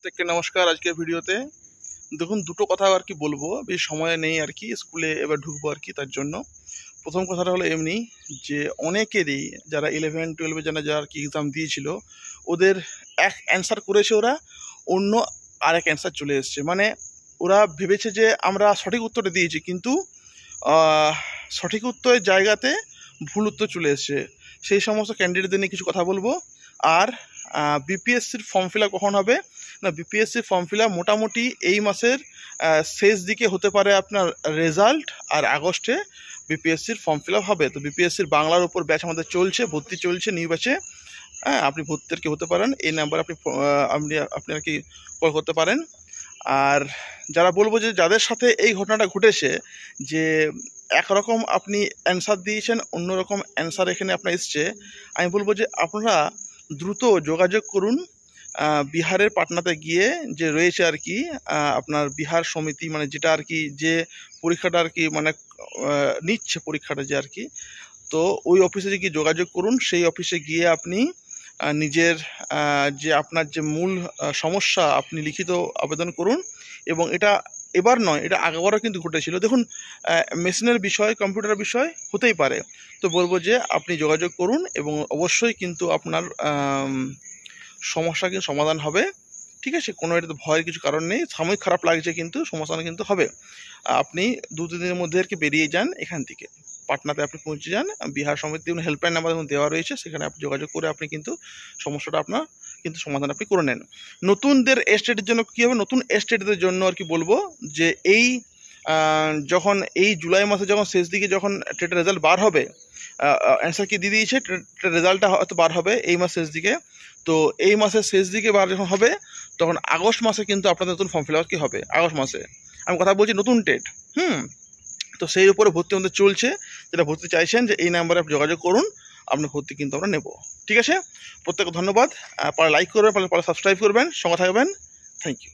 প্রত্যেককে নমস্কার আজকের ভিডিওতে দেখুন দুটো কথা আর কি বলবো বেশ সময় নেই আর কি স্কুলে এবার ঢুকবো আর কি তার জন্য প্রথম কথাটা হলো এমনি যে অনেকেরই যারা ইলেভেন টুয়েলভে যারা যারা আর কি এক্সাম দিয়েছিল ওদের এক অ্যান্সার করেছে ওরা অন্য আরেক অ্যান্সার চলে এসছে মানে ওরা ভেবেছে যে আমরা সঠিক উত্তরটা দিয়েছি কিন্তু সঠিক উত্তরের জায়গাতে ভুল উত্তর চলে এসছে সেই সমস্ত ক্যান্ডিডেটদের নিয়ে কিছু কথা বলবো আর বিপিএসসির ফর্ম ফিল কখন হবে না বিপিএসসির ফর্ম ফিল মোটামুটি এই মাসের শেষ দিকে হতে পারে আপনার রেজাল্ট আর আগস্টে বিপিএসসির ফর্ম ফিল হবে তো বিপিএসসির বাংলার উপর ব্যাচ আমাদের চলছে ভর্তি চলছে নিউ ব্যাচে হ্যাঁ আপনি ভর্তির কি হতে পারেন এই নাম্বার আপনি আপনি আপনি আর কি কল করতে পারেন আর যারা বলবো যে যাদের সাথে এই ঘটনাটা ঘটেছে যে একরকম আপনি অ্যান্সার দিয়েছেন অন্যরকম অ্যান্সার এখানে আপনার এসছে আমি বলবো যে আপনারা দ্রুত যোগাযোগ করুন বিহারের পাটনাতে গিয়ে যে রয়েছে আর কি আপনার বিহার সমিতি মানে যেটা আর কি যে পরীক্ষাটা আর কি মানে নিচ্ছে পরীক্ষাটা যে আর কি তো ওই অফিসে গিয়ে যোগাযোগ করুন সেই অফিসে গিয়ে আপনি নিজের যে আপনার যে মূল সমস্যা আপনি লিখিত আবেদন করুন এবং এটা এবার নয় এটা আগেবারও কিন্তু ঘটেছিল দেখুন মেশিনের বিষয় কম্পিউটার বিষয় হতেই পারে তো বলবো যে আপনি যোগাযোগ করুন এবং অবশ্যই কিন্তু আপনার সমস্যা কিন্তু সমাধান হবে ঠিক আছে কোনো এটাতে ভয়ের কিছু কারণ নেই সাময়িক খারাপ লাগছে কিন্তু সমস্যা কিন্তু হবে আপনি দু তিন দিনের মধ্যে আর কি বেরিয়ে যান এখান থেকে পাটনাতে আপনি পৌঁছে যান বিহার সমিতি হেল্পলাইন নাম্বার দেওয়া রয়েছে সেখানে আপনি যোগাযোগ করে আপনি কিন্তু সমস্যাটা আপনার কিন্তু সমাধান আপনি করে নেন নতুনদের এস্টেটের জন্য কী হবে নতুন এস্টেটদের জন্য আর কি বলবো যে এই যখন এই জুলাই মাসে যখন শেষ দিকে যখন টেটের রেজাল্ট বার হবে অ্যান্সার কি দিয়ে দিয়েছে রেজাল্টটা হয়তো বার হবে এই মাসের শেষ দিকে তো এই মাসের শেষ দিকে বার যখন হবে তখন আগস্ট মাসে কিন্তু আপনাদের নতুন ফর্ম ফিল আপ কি হবে আগস্ট মাসে আমি কথা বলছি নতুন টেট হুম তো সেই উপরে ভর্তি আমাদের চলছে যেটা ভর্তি চাইছেন যে এই নাম্বারে আপনি যোগাযোগ করুন আপনার ভর্তি কিন্তু আমরা নেব ঠিক আছে প্রত্যেক ধন্যবাদ পরে লাইক করবেন পরে সাবস্ক্রাইব করবেন সঙ্গে থাকবেন থ্যাংক ইউ